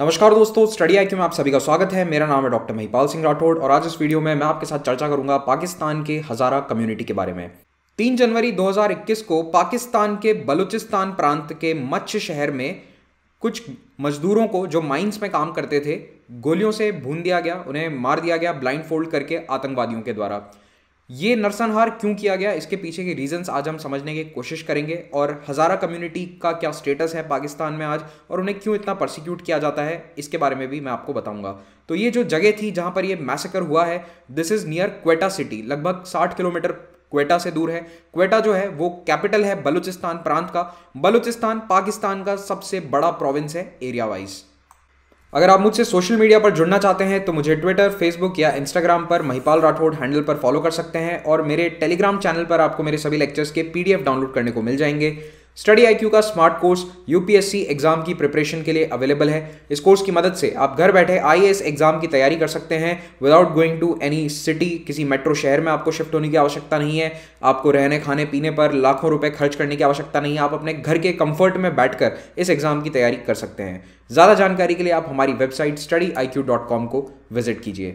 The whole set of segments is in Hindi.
नमस्कार दोस्तों स्टडी आई में आप सभी का स्वागत है मेरा नाम है डॉक्टर महिपाल सिंह राठौड़ और आज इस वीडियो में मैं आपके साथ चर्चा करूंगा पाकिस्तान के हज़ारा कम्युनिटी के बारे में तीन जनवरी 2021 को पाकिस्तान के बलूचिस्तान प्रांत के मच्छ शहर में कुछ मजदूरों को जो माइंस में काम करते थे गोलियों से भून दिया गया उन्हें मार दिया गया ब्लाइंड फोल्ड करके आतंकवादियों के द्वारा ये नरसंहार क्यों किया गया इसके पीछे के रीजंस आज हम समझने की कोशिश करेंगे और हज़ारा कम्युनिटी का क्या स्टेटस है पाकिस्तान में आज और उन्हें क्यों इतना प्रोसिक्यूट किया जाता है इसके बारे में भी मैं आपको बताऊंगा तो ये जो जगह थी जहां पर ये मैसेकर हुआ है this is near Quetta city लगभग साठ किलोमीटर क्वेटा से दूर है क्वेटा जो है वो कैपिटल है बलूचिस्तान प्रांत का बलूचिस्तान पाकिस्तान का सबसे बड़ा प्रोविंस है एरिया वाइज अगर आप मुझसे सोशल मीडिया पर जुड़ना चाहते हैं तो मुझे ट्विटर फेसबुक या इंस्टाग्राम पर महिपाल राठौड़ हैंडल पर फॉलो कर सकते हैं और मेरे टेलीग्राम चैनल पर आपको मेरे सभी लेक्चर्स के पीडीएफ डाउनलोड करने को मिल जाएंगे स्टडी आई का स्मार्ट कोर्स यूपीएससी एग्जाम की प्रिपरेशन के लिए अवेलेबल है इस कोर्स की मदद से आप घर बैठे आई एग्जाम की तैयारी कर सकते हैं without going to any city किसी मेट्रो शहर में आपको शिफ्ट होने की आवश्यकता नहीं है आपको रहने खाने पीने पर लाखों रुपए खर्च करने की आवश्यकता नहीं है आप अपने घर के कंफर्ट में बैठकर इस एग्जाम की तैयारी कर सकते हैं ज़्यादा जानकारी के लिए आप हमारी वेबसाइट स्टडी को विजिट कीजिए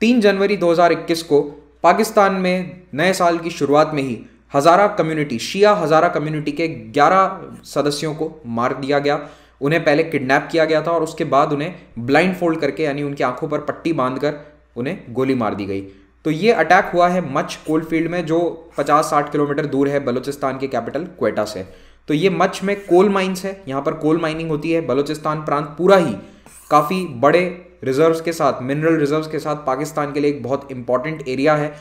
तीन जनवरी 2021 को पाकिस्तान में नए साल की शुरुआत में ही हज़ारा कम्युनिटी शिया हज़ारा कम्युनिटी के 11 सदस्यों को मार दिया गया उन्हें पहले किडनैप किया गया था और उसके बाद उन्हें ब्लाइंड फोल्ड करके यानी उनकी आंखों पर पट्टी बांधकर उन्हें गोली मार दी गई तो ये अटैक हुआ है मच कोलफील्ड में जो 50-60 किलोमीटर दूर है बलूचिस्तान के कैपिटल क्वेटा से तो ये मच में कोल माइंस है यहाँ पर कोल माइनिंग होती है बलूचिस्तान प्रांत पूरा ही काफ़ी बड़े रिजर्व्स के साथ मिनरल रिजर्व्स के साथ पाकिस्तान के लिए एक बहुत इंपॉर्टेंट एरिया है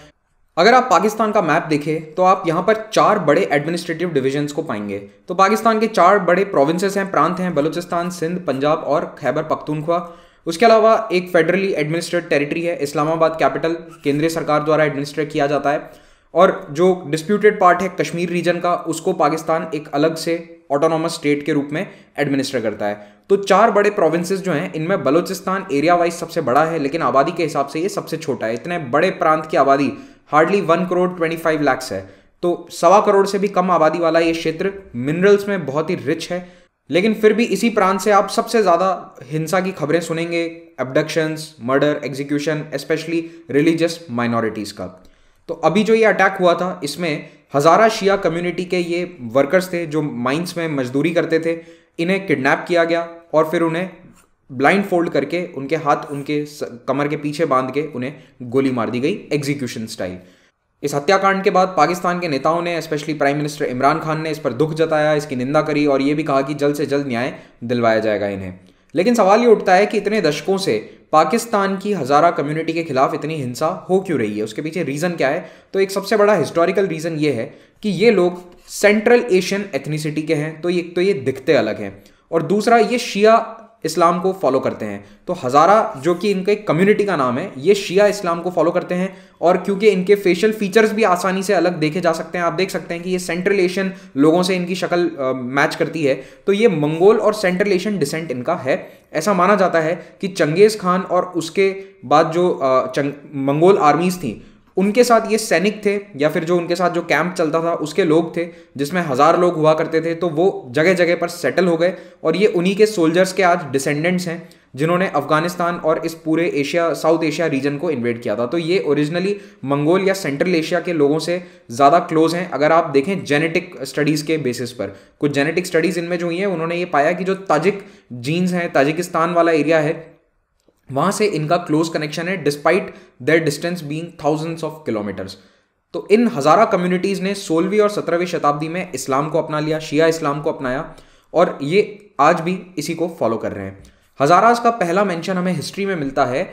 अगर आप पाकिस्तान का मैप देखें तो आप यहाँ पर चार बड़े एडमिनिस्ट्रेटिव डिविजन्स को पाएंगे तो पाकिस्तान के चार बड़े प्रोविंसेस हैं प्रांत हैं बलूचिस्तान सिंध पंजाब और खैबर पख्तूनख्वा उसके अलावा एक फेडरली एडमिनिस्ट्रेट टेरिटरी है इस्लामाबाद कैपिटल केंद्रीय सरकार द्वारा एडमिनिस्ट्रेट किया जाता है और जो डिस्प्यूटेड पार्ट है कश्मीर रीजन का उसको पाकिस्तान एक अलग से ऑटोनॉमस स्टेट के रूप में एडमिनिस्टर करता है तो चार बड़े प्रोविंसेस जो हैं इनमें बलूचिस्तान एरिया वाइज सबसे बड़ा है लेकिन आबादी के हिसाब से ये सबसे छोटा है इतने बड़े प्रांत की आबादी hardly one crore twenty five lakhs है तो सवा करोड़ से भी कम आबादी वाला ये क्षेत्र मिनरल्स में बहुत ही रिच है लेकिन फिर भी इसी प्रांत से आप सबसे ज़्यादा हिंसा की खबरें सुनेंगे abductions murder execution specially religious minorities का तो अभी जो ये अटैक हुआ था इसमें हज़ारा शिया कम्युनिटी के ये वर्कर्स थे जो माइंस में मजदूरी करते थे इन्हें किडनैप किया गया और फिर उन्हें ब्लाइंड फोल्ड करके उनके हाथ उनके कमर के पीछे बांध के उन्हें गोली मार दी गई एग्जीक्यूशन स्टाइल इस हत्याकांड के बाद पाकिस्तान के नेताओं ने specially prime minister Imran Khan ने इस पर दुख जताया इसकी निंदा करी और ये भी कहा कि जल्द से जल्द न्याय दिलवाया जाएगा इन्हें लेकिन सवाल ये उठता है कि इतने दशकों से पाकिस्तान की हज़ारा कम्युनिटी के खिलाफ इतनी हिंसा हो क्यों रही है उसके पीछे रीज़न क्या है तो एक सबसे बड़ा हिस्टोरिकल रीज़न ये है कि ये लोग सेंट्रल एशियन एथनीसिटी के हैं तो ये तो ये दिखते अलग हैं और दूसरा ये शिया इस्लाम को फॉलो करते हैं तो हज़ारा जो कि इनके कम्युनिटी का नाम है ये शिया इस्लाम को फॉलो करते हैं और क्योंकि इनके फेशियल फीचर्स भी आसानी से अलग देखे जा सकते हैं आप देख सकते हैं कि ये सेंट्रल एशियन लोगों से इनकी शक्ल मैच करती है तो ये मंगोल और सेंट्रल एशियन डिसेंट इनका है ऐसा माना जाता है कि चंगेज़ खान और उसके बाद जो चंग मंगोल आर्मीज़ थी उनके साथ ये सैनिक थे या फिर जो उनके साथ जो कैंप चलता था उसके लोग थे जिसमें हज़ार लोग हुआ करते थे तो वो जगह जगह पर सेटल हो गए और ये उन्हीं के सोल्जर्स के आज डिसेंडेंट्स हैं जिन्होंने अफगानिस्तान और इस पूरे एशिया साउथ एशिया रीजन को इन्वेट किया था तो ये ओरिजिनली मंगोल या सेंट्रल एशिया के लोगों से ज़्यादा क्लोज हैं अगर आप देखें जेनेटिक स्टडीज़ के बेसिस पर कुछ जेनेटिक स्टडीज़ इनमें जो हुई हैं उन्होंने ये पाया कि जो ताजिक जीन्स हैं ताजिकिस्तान वाला एरिया है वहां से इनका क्लोज कनेक्शन है despite their distance being thousands of kilometres तो इन हज़ारा कम्युनिटीज़ ने सोलहवीं और सत्रहवीं शताब्दी में इस्लाम को अपना लिया शिया इस्लाम को अपनाया और ये आज भी इसी को फॉलो कर रहे हैं हज़ाराज का पहला मेंशन हमें हिस्ट्री में मिलता है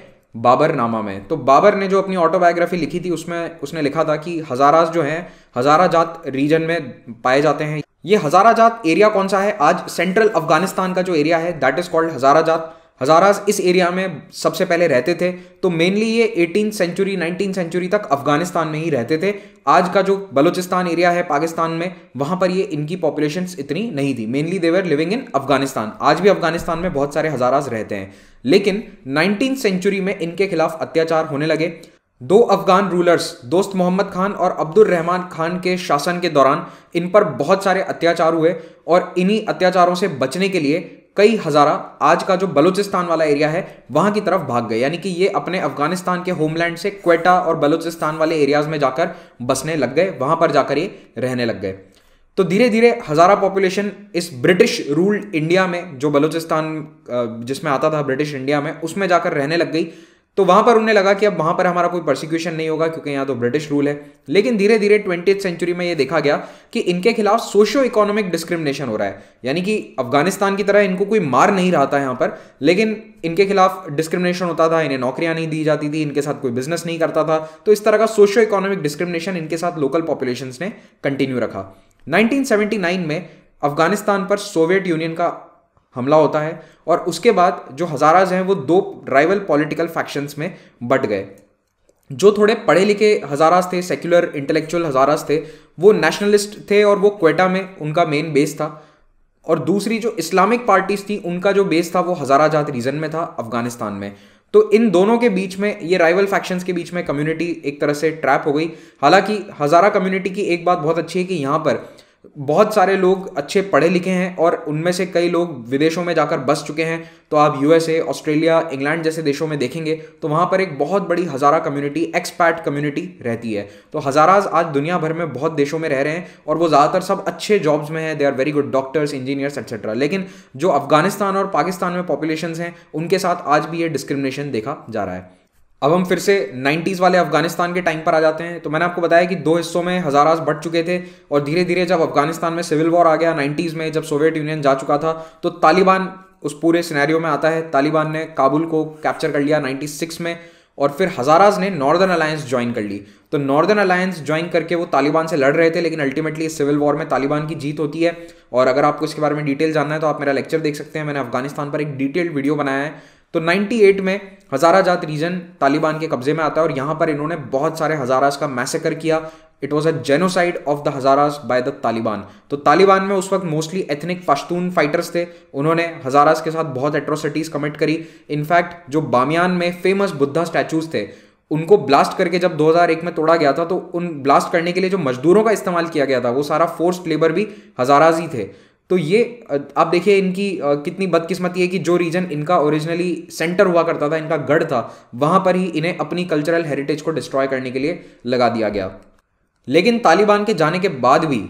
बाबर नामा में तो बाबर ने जो अपनी ऑटोबायोग्राफी लिखी थी उसमें उसने लिखा था कि हज़ाराज जो हैं हज़ारा जात रीजन में पाए जाते हैं ये हज़ारा जात एरिया कौन सा है आज सेंट्रल अफगानिस्तान का जो एरिया है दैट इज़ कॉल्ड हज़ारा जात हजाराज इस एरिया में सबसे पहले रहते थे तो मेनली ये एटीन सेंचुरी नाइनटीन सेंचुरी तक अफगानिस्तान में ही रहते थे आज का जो बलूचिस्तान एरिया है पाकिस्तान में वहाँ पर ये इनकी पॉपुलेशन इतनी नहीं थी mainly they're living in Afghanistan आज भी अफगानिस्तान में बहुत सारे हजाराज रहते हैं लेकिन नाइनटीन सेंचुरी में इनके खिलाफ अत्याचार होने लगे दो अफगान रूलर्स दोस्त मोहम्मद खान और अब्दुल रहमान खान के शासन के दौरान इन पर बहुत सारे अत्याचार हुए और इन्हीं अत्याचारों से बचने के लिए कई हज़ारा आज का जो बलूचिस्तान वाला एरिया है वहां की तरफ भाग गए यानी कि ये अपने अफगानिस्तान के होमलैंड से क्वेटा और बलूचिस्तान वाले एरियाज में जाकर बसने लग गए वहां पर जाकर ये रहने लग गए तो धीरे धीरे हज़ारा पॉपुलेशन इस ब्रिटिश रूल्ड इंडिया में जो बलूचिस्तान जिसमें आता था ब्रिटिश इंडिया में उसमें जाकर रहने लग गई तो वहां पर उन्हें लगा कि अब वहां पर हमारा कोई प्रोसिक्यूशन नहीं होगा क्योंकि यहां तो ब्रिटिश रूल है लेकिन धीरे धीरे ट्वेंटी सेंचुरी में यह देखा गया कि इनके खिलाफ सोशियो इकोनॉमिक डिस्क्रिमिनेशन हो रहा है यानी कि अफगानिस्तान की तरह इनको कोई मार नहीं रहा था यहां पर लेकिन इनके खिलाफ डिस्क्रिमिनेशन होता था इन्हें नौकरियां नहीं दी जाती थी इनके साथ कोई बिजनेस नहीं करता था तो इस तरह का सोशियो इकोनॉमिक डिस्क्रिमिनेशन इनके साथ लोकल पॉपुलेशन ने कंटिन्यू रखा नाइनटीन में अफगानिस्तान पर सोवियत यूनियन का हमला होता है और उसके बाद जो हजाराज हैं वो दो राइवल पॉलिटिकल फैक्शंस में बट गए जो थोड़े पढ़े लिखे हजाराज थे सेक्युलर इंटेलेक्चुअल हजाराज थे वो नेशनलिस्ट थे और वो क्वेटा में उनका मेन बेस था और दूसरी जो इस्लामिक पार्टीज थी उनका जो बेस था वो हजाराजात रीजन में था अफगानिस्तान में तो इन दोनों के बीच में ये राइवल फैक्शंस के बीच में कम्युनिटी एक तरह से ट्रैप हो गई हालांकि हजारा कम्युनिटी की एक बात बहुत अच्छी है कि यहाँ पर बहुत सारे लोग अच्छे पढ़े लिखे हैं और उनमें से कई लोग विदेशों में जाकर बस चुके हैं तो आप यूएसए ऑस्ट्रेलिया इंग्लैंड जैसे देशों में देखेंगे तो वहाँ पर एक बहुत बड़ी हज़ारा कम्युनिटी एक्सपैट कम्युनिटी रहती है तो हज़ाराज आज दुनिया भर में बहुत देशों में रह रहे हैं और वो ज़्यादातर सब अच्छे जॉब्स में है they are very good doctors engineers etcetera लेकिन जो अफगानिस्तान और पाकिस्तान में पॉपुलेशन हैं उनके साथ आज भी ये डिस्क्रिमिनेशन देखा जा रहा है अब हम फिर से 90s वाले अफगानिस्तान के टाइम पर आ जाते हैं तो मैंने आपको बताया कि दो हिस्सों में हजाराज बढ़ चुके थे और धीरे धीरे जब अफगानिस्तान में सिविल वॉर आ गया 90s में जब सोवियत यूनियन जा चुका था तो तालिबान उस पूरे सिनेरियो में आता है तालिबान ने काबुल को कैप्चर कर लिया 96 में और फिर हजाराज ने नॉर्दर्न अलायंस ज्वाइन कर ली तो नॉर्दर्न अलायंस ज्वाइन करके वो तालिबान से लड़ रहे थे लेकिन अल्टीमेटली इस सिविल वॉर में तालिबान की जीत होती है और अगर आपको इसके बारे में डिटेल जानना है तो आप मेरा लेक्चर देख सकते हैं मैंने अफगानिस्तान पर एक डिटेल्ड वीडियो बनाया है तो 98 में हजारा जात रीजन तालिबान के कब्जे में आता है और यहाँ पर इन्होंने बहुत सारे हजारास का मैसेकर किया it was a genocide of the Hazaras by the Taliban तो तालिबान में उस वक्त मोस्टली एथनिक पश्तून फाइटर्स थे उन्होंने हजारास के साथ बहुत एट्रोसिटीज कमिट करी इनफैक्ट जो बामियान में फेमस बुद्धा स्टैचूज थे उनको ब्लास्ट करके जब 2001 में तोड़ा गया था तो उन ब्लास्ट करने के लिए जो मजदूरों का इस्तेमाल किया गया था वो सारा फोर्स्ड लेबर भी हजाराज ही थे तो ये आप देखिए इनकी कितनी बदकिस्मती है कि जो रीजन इनका ओरिजिनली सेंटर हुआ करता था इनका गढ़ था वहां पर ही इन्हें अपनी कल्चरल हेरिटेज को डिस्ट्रॉय करने के लिए लगा दिया गया लेकिन तालिबान के जाने के बाद भी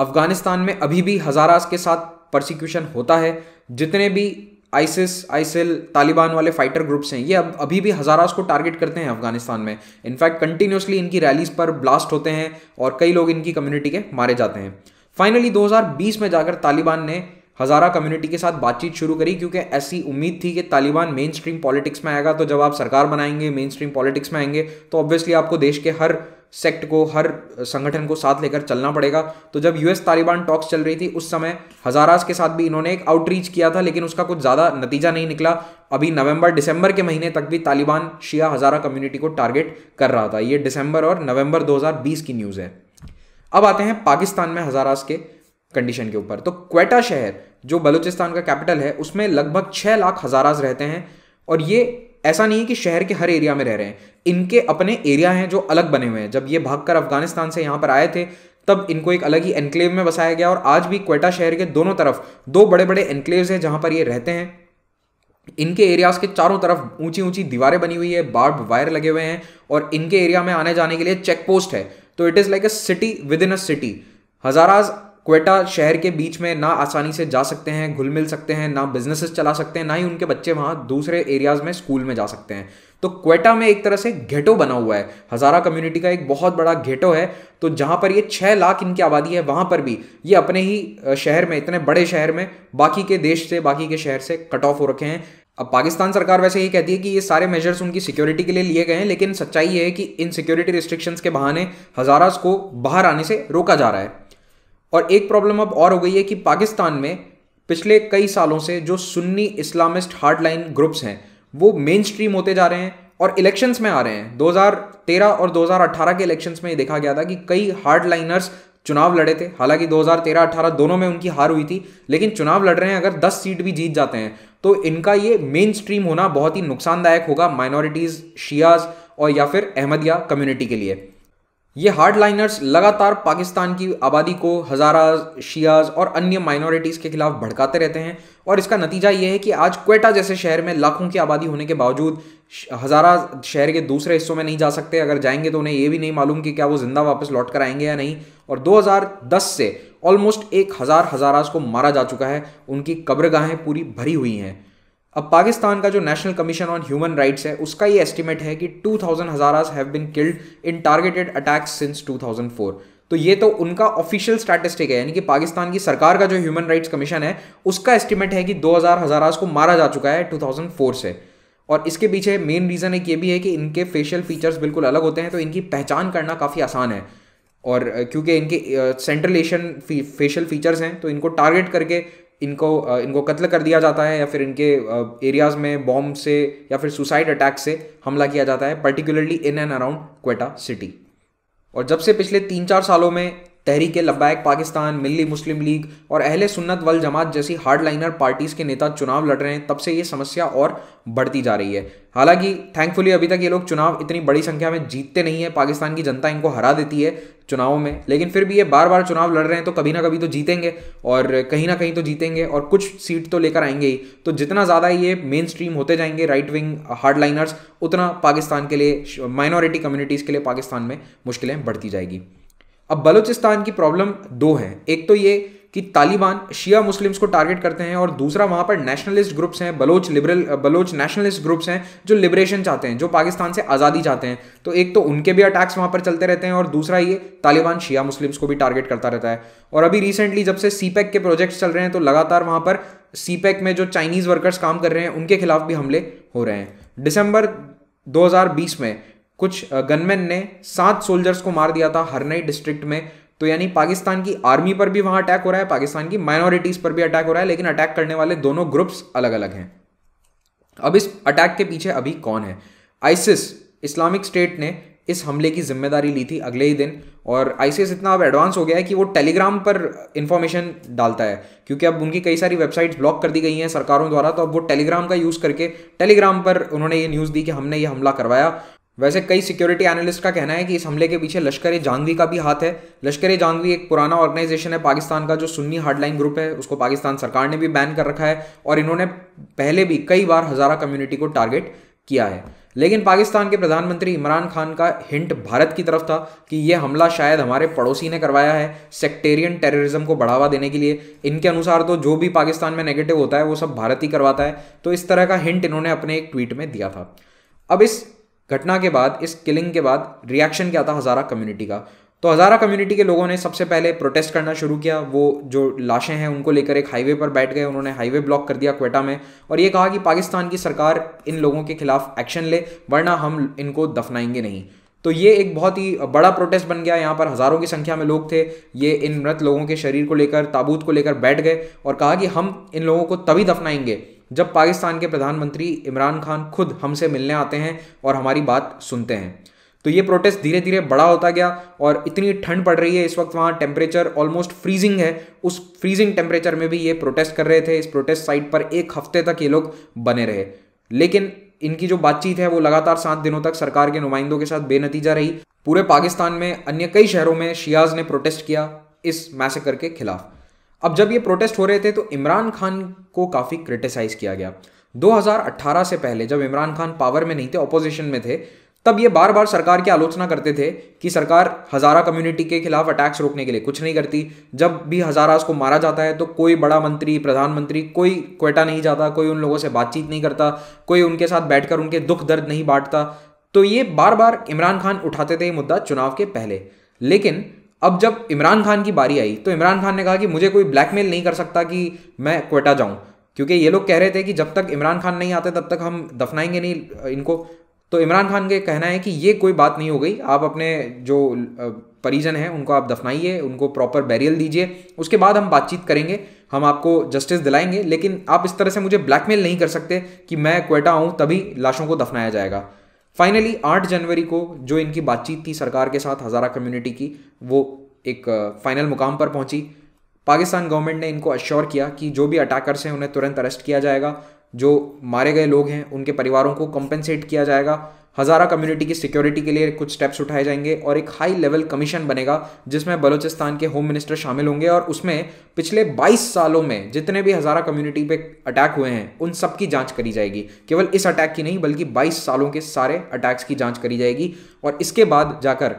अफगानिस्तान में अभी भी हजारास के साथ प्रोसिक्यूशन होता है जितने भी आइसिस आइसिल तालिबान वाले फाइटर ग्रुप्स हैं ये अब अभी भी हजारास को टारगेट करते हैं अफगानिस्तान में इनफैक्ट कंटिन्यूसली इनकी रैलीज पर ब्लास्ट होते हैं और कई लोग इनकी कम्युनिटी के मारे जाते हैं फाइनली 2020 में जाकर तालिबान ने हज़ारा कम्युनिटी के साथ बातचीत शुरू करी क्योंकि ऐसी उम्मीद थी कि तालिबान मेन स्ट्रीम पॉलिटिक्स में आएगा तो जब आप सरकार बनाएंगे मेन स्ट्रीम पॉलिटिक्स में आएंगे तो ऑब्वियसली आपको देश के हर सेक्ट को हर संगठन को साथ लेकर चलना पड़ेगा तो जब यूएस तालिबान टॉक्स चल रही थी उस समय हज़ाराज के साथ भी इन्होंने एक आउटरीच किया था लेकिन उसका कुछ ज़्यादा नतीजा नहीं निकला अभी नवंबर दिसंबर के महीने तक भी तालिबान शिया हज़ारा कम्युनिटी को टारगेट कर रहा था ये दिसंबर और नवंबर 2020 की न्यूज़ है अब आते हैं पाकिस्तान में हजारास के कंडीशन के ऊपर तो क्वेटा शहर जो बलूचिस्तान का कैपिटल है उसमें लगभग छः लाख हजारास रहते हैं और ये ऐसा नहीं है कि शहर के हर एरिया में रह रहे हैं इनके अपने एरिया हैं जो अलग बने हुए हैं जब ये भागकर अफगानिस्तान से यहाँ पर आए थे तब इनको एक अलग ही एनक्लेव में बसाया गया और आज भी क्वेटा शहर के दोनों तरफ दो बड़े बड़े एनक्लेव्स हैं जहाँ पर ये रहते हैं इनके एरियाज के चारों तरफ ऊंची ऊंची दीवारें बनी हुई है बार्ब वायर लगे हुए हैं और इनके एरिया में आने जाने के लिए चेक पोस्ट है तो it is like a city within a city Hazaras Quetta शहर के बीच में ना आसानी से जा सकते हैं घुल मिल सकते हैं ना बिजनेसेस चला सकते हैं ना ही उनके बच्चे वहाँ दूसरे एरियाज में स्कूल में जा सकते हैं तो क्वेटा में एक तरह से घेटो बना हुआ है हज़ारा कम्युनिटी का एक बहुत बड़ा घेटो है तो जहाँ पर ये छः लाख इनकी आबादी है वहाँ पर भी ये अपने ही शहर में इतने बड़े शहर में बाकी के देश से बाकी के शहर से कट ऑफ हो रखे हैं अब पाकिस्तान सरकार वैसे ये कहती है कि ये सारे मेजर्स उनकी सिक्योरिटी के लिए लिए गए हैं लेकिन सच्चाई ये है कि इन सिक्योरिटी रिस्ट्रिक्शंस के बहाने हज़ारास को बाहर आने से रोका जा रहा है और एक प्रॉब्लम अब और हो गई है कि पाकिस्तान में पिछले कई सालों से जो सुन्नी इस्लामिस्ट हार्डलाइन ग्रुप्स हैं वो मेन स्ट्रीम होते जा रहे हैं और इलेक्शंस में आ रहे हैं 2013 और 2018 के इलेक्शंस में ये देखा गया था कि कई हार्डलाइनर्स चुनाव लड़े थे हालांकि 2013-18 दोनों में उनकी हार हुई थी लेकिन चुनाव लड़ रहे हैं अगर 10 सीट भी जीत जाते हैं तो इनका ये मेन स्ट्रीम होना बहुत ही नुकसानदायक होगा माइनॉरिटीज़ शियाज और या फिर अहमदिया कम्युनिटी के लिए ये हार्ड लाइनर्स लगातार पाकिस्तान की आबादी को हज़ारा शियाज और अन्य माइनॉरिटीज़ के खिलाफ भड़काते रहते हैं और इसका नतीजा ये है कि आज क्वेटा जैसे शहर में लाखों की आबादी होने के बावजूद हज़ारा शहर के दूसरे हिस्सों में नहीं जा सकते अगर जाएंगे तो उन्हें ये भी नहीं मालूम कि क्या वो ज़िंदा वापस लौट कर आएंगे या नहीं और 2010 से ऑलमोस्ट एक हज़ार हज़ाराज को मारा जा चुका है उनकी कब्रगाहें पूरी भरी हुई हैं अब पाकिस्तान का जो national commission on human rights है उसका ये एस्टिमेट है कि 2000 Hazaras have been killed in targeted attacks since 2004 तो ये तो उनका ऑफिशियल स्टैटिस्टिक है यानी कि पाकिस्तान की सरकार का जो ह्यूमन राइट्स कमीशन है उसका एस्टिमेट है कि 2000 हजारास को मारा जा चुका है 2004 से और इसके पीछे मेन रीज़न एक ये भी है कि इनके फेशियल फीचर्स बिल्कुल अलग होते हैं तो इनकी पहचान करना काफ़ी आसान है और क्योंकि इनके सेंट्रल एशियन फेशियल फीचर्स हैं तो इनको टारगेट करके इनको इनको कत्ल कर दिया जाता है या फिर इनके एरियाज़ में बॉम्ब से या फिर सुसाइड अटैक से हमला किया जाता है particularly in and around Quetta city और जब से पिछले तीन चार सालों में तहरीक लब्बैक पाकिस्तान मिली मुस्लिम लीग और अहले सुन्नत वल जमात जैसी हार्डलाइनर पार्टीज़ के नेता चुनाव लड़ रहे हैं तब से ये समस्या और बढ़ती जा रही है हालांकि थैंकफुली अभी तक ये लोग चुनाव इतनी बड़ी संख्या में जीतते नहीं है पाकिस्तान की जनता इनको हरा देती है चुनावों में लेकिन फिर भी ये बार बार चुनाव लड़ रहे हैं तो कभी ना कभी तो जीतेंगे और कहीं ना कहीं तो जीतेंगे और कुछ सीट तो लेकर आएंगे ही तो जितना ज़्यादा ये मेन स्ट्रीम होते जाएंगे राइट विंग हार्ड लाइनर्स उतना पाकिस्तान के लिए माइनॉरिटी कम्युनिटीज़ के लिए पाकिस्तान में मुश्किलें बढ़ती जाएगी अब बलूचिस्तान की प्रॉब्लम दो है एक तो ये कि तालिबान शिया मुस्लिम्स को टारगेट करते हैं और दूसरा वहाँ पर नेशनलिस्ट ग्रुप्स हैं Baloch liberal Baloch nationalist groups हैं जो लिबरेशन चाहते हैं जो पाकिस्तान से आज़ादी चाहते हैं तो एक तो उनके भी अटैक्स वहाँ पर चलते रहते हैं और दूसरा ये तालिबान शिया मुस्लिम्स को भी टारगेट करता रहता है और अभी रिसेंटली जब से सीपैक e के प्रोजेक्ट्स चल रहे हैं तो लगातार वहाँ पर सीपैक e में जो चाइनीज़ वर्कर्स काम कर रहे हैं उनके खिलाफ भी हमले हो रहे हैं दिसंबर 2020 में कुछ गनमैन ने सात सोल्जर्स को मार दिया था हरनई डिस्ट्रिक्ट में तो यानी पाकिस्तान की आर्मी पर भी वहां अटैक हो रहा है पाकिस्तान की माइनॉरिटीज पर भी अटैक हो रहा है लेकिन अटैक करने वाले दोनों ग्रुप्स अलग अलग हैं अब इस अटैक के पीछे अभी कौन है आइसिस इस्लामिक स्टेट ने इस हमले की जिम्मेदारी ली थी अगले ही दिन और आईसीएस इतना अब एडवांस हो गया है कि वो टेलीग्राम पर इंफॉर्मेशन डालता है क्योंकि अब उनकी कई सारी वेबसाइट्स ब्लॉक कर दी गई हैं सरकारों द्वारा तो अब वो टेलीग्राम का यूज़ करके टेलीग्राम पर उन्होंने ये न्यूज़ दी कि हमने ये हमला करवाया वैसे कई सिक्योरिटी एनालिस्ट का कहना है कि इस हमले के पीछे लश्कर ए जानवी का भी हाथ है लश्कर ए जानवी एक पुराना ऑर्गेनाइजेशन है पाकिस्तान का जो सुन्नी हार्डलाइन ग्रुप है उसको पाकिस्तान सरकार ने भी बैन कर रखा है और इन्होंने पहले भी कई बार हज़ारा कम्युनिटी को टारगेट किया है लेकिन पाकिस्तान के प्रधानमंत्री इमरान खान का हिंट भारत की तरफ था कि यह हमला शायद हमारे पड़ोसी ने करवाया है सेक्टेरियन टेररिज्म को बढ़ावा देने के लिए इनके अनुसार तो जो भी पाकिस्तान में नेगेटिव होता है वो सब भारत ही करवाता है तो इस तरह का हिंट इन्होंने अपने एक ट्वीट में दिया था अब इस घटना के बाद इस किलिंग के बाद रिएक्शन क्या था हज़ारा कम्युनिटी का तो हज़ारा कम्युनिटी के लोगों ने सबसे पहले प्रोटेस्ट करना शुरू किया वो जो लाशें हैं उनको लेकर एक हाईवे पर बैठ गए उन्होंने हाईवे ब्लॉक कर दिया क्वेटा में और ये कहा कि पाकिस्तान की सरकार इन लोगों के खिलाफ एक्शन ले वरना हम इनको दफनाएंगे नहीं तो ये एक बहुत ही बड़ा प्रोटेस्ट बन गया यहाँ पर हज़ारों की संख्या में लोग थे ये इन मृत लोगों के शरीर को लेकर ताबूत को लेकर बैठ गए और कहा कि हम इन लोगों को तभी दफनाएंगे जब पाकिस्तान के प्रधानमंत्री इमरान खान खुद हमसे मिलने आते हैं और हमारी बात सुनते हैं तो ये प्रोटेस्ट धीरे धीरे बड़ा होता गया और इतनी ठंड पड़ रही है इस वक्त वहाँ टेम्परेचर ऑलमोस्ट फ्रीजिंग है उस फ्रीजिंग टेम्परेचर में भी ये प्रोटेस्ट कर रहे थे इस प्रोटेस्ट साइट पर एक हफ्ते तक ये लोग बने रहे लेकिन इनकी जो बातचीत है वो लगातार सात दिनों तक सरकार के नुमाइंदों के साथ बेनतीजा रही पूरे पाकिस्तान में अन्य कई शहरों में शियाज ने प्रोटेस्ट किया इस मैसेकर के खिलाफ अब जब ये प्रोटेस्ट हो रहे थे तो इमरान खान को काफ़ी क्रिटिसाइज़ किया गया 2018 से पहले जब इमरान खान पावर में नहीं थे अपोजिशन में थे तब ये बार बार सरकार की आलोचना करते थे कि सरकार हज़ारा कम्युनिटी के खिलाफ अटैक्स रोकने के लिए कुछ नहीं करती जब भी हजारा को मारा जाता है तो कोई बड़ा मंत्री प्रधानमंत्री कोई क्वेटा नहीं जाता कोई उन लोगों से बातचीत नहीं करता कोई उनके साथ बैठकर उनके दुख दर्द नहीं बांटता तो ये बार बार इमरान खान उठाते थे ये मुद्दा चुनाव के पहले लेकिन अब जब इमरान खान की बारी आई तो इमरान खान ने कहा कि मुझे कोई ब्लैकमेल नहीं कर सकता कि मैं कोयटा जाऊं क्योंकि ये लोग कह रहे थे कि जब तक इमरान खान नहीं आते तब तक हम दफनाएंगे नहीं इनको तो इमरान खान के कहना है कि ये कोई बात नहीं हो गई आप अपने जो परिजन हैं उनको आप दफनाइए उनको प्रॉपर बैरियल दीजिए उसके बाद हम बातचीत करेंगे हम आपको जस्टिस दिलाएंगे लेकिन आप इस तरह से मुझे ब्लैकमेल नहीं कर सकते कि मैं कोयटा आऊँ तभी लाशों को दफनाया जाएगा फाइनली आठ जनवरी को जो इनकी बातचीत थी सरकार के साथ हज़ारा कम्युनिटी की वो एक फाइनल मुकाम पर पहुंची पाकिस्तान गवर्नमेंट ने इनको अश्योर किया कि जो भी अटैकर्स हैं उन्हें तुरंत अरेस्ट किया जाएगा जो मारे गए लोग हैं उनके परिवारों को कॉम्पेंसेट किया जाएगा हज़ारा कम्युनिटी की सिक्योरिटी के लिए कुछ स्टेप्स उठाए जाएंगे और एक हाई लेवल कमीशन बनेगा जिसमें बलूचिस्तान के होम मिनिस्टर शामिल होंगे और उसमें पिछले 22 सालों में जितने भी हज़ारा कम्युनिटी पे अटैक हुए हैं उन सब की जांच करी जाएगी केवल इस अटैक की नहीं बल्कि 22 सालों के सारे अटैक्स की जाँच करी जाएगी और इसके बाद जाकर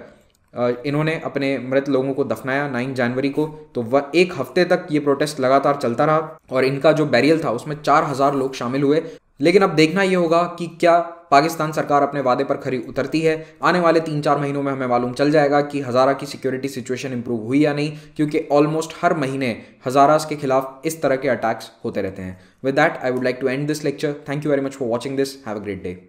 इन्होंने अपने मृत लोगों को दफनाया नाइन जनवरी को तो वह एक हफ्ते तक ये प्रोटेस्ट लगातार चलता रहा और इनका जो बैरियल था उसमें चार हज़ार लोग शामिल हुए लेकिन अब देखना ये होगा कि क्या पाकिस्तान सरकार अपने वादे पर खरी उतरती है आने वाले तीन चार महीनों में हमें मालूम चल जाएगा कि हज़ारा की सिक्योरिटी सिचुएशन इंप्रूव हुई या नहीं क्योंकि ऑलमोस्ट हर महीने हज़ारास के खिलाफ इस तरह के अटैक्स होते रहते हैं with that I would like to end this lecture thank you very much for watching this have a great day